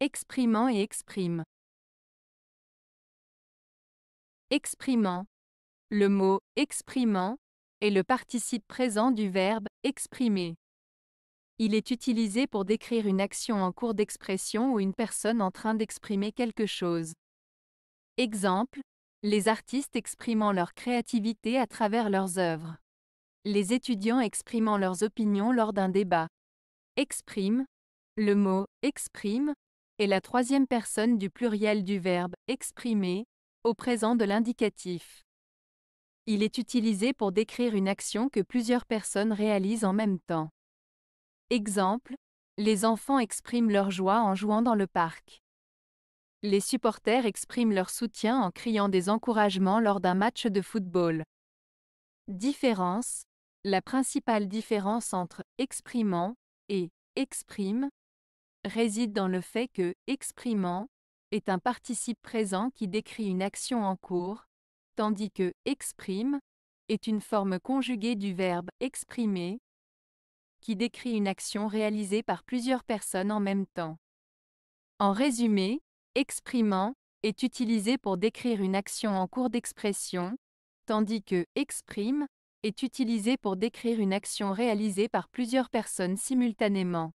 Exprimant et exprime. Exprimant. Le mot exprimant est le participe présent du verbe exprimer. Il est utilisé pour décrire une action en cours d'expression ou une personne en train d'exprimer quelque chose. Exemple, les artistes exprimant leur créativité à travers leurs œuvres. Les étudiants exprimant leurs opinions lors d'un débat. Exprime. Le mot exprime est la troisième personne du pluriel du verbe exprimer au présent de l'indicatif. Il est utilisé pour décrire une action que plusieurs personnes réalisent en même temps. Exemple, les enfants expriment leur joie en jouant dans le parc. Les supporters expriment leur soutien en criant des encouragements lors d'un match de football. Différence. La principale différence entre exprimant et exprime réside dans le fait que exprimant est un participe présent qui décrit une action en cours, tandis que exprime est une forme conjuguée du verbe exprimer qui décrit une action réalisée par plusieurs personnes en même temps. En résumé, exprimant est utilisé pour décrire une action en cours d'expression, tandis que exprime est utilisé pour décrire une action réalisée par plusieurs personnes simultanément.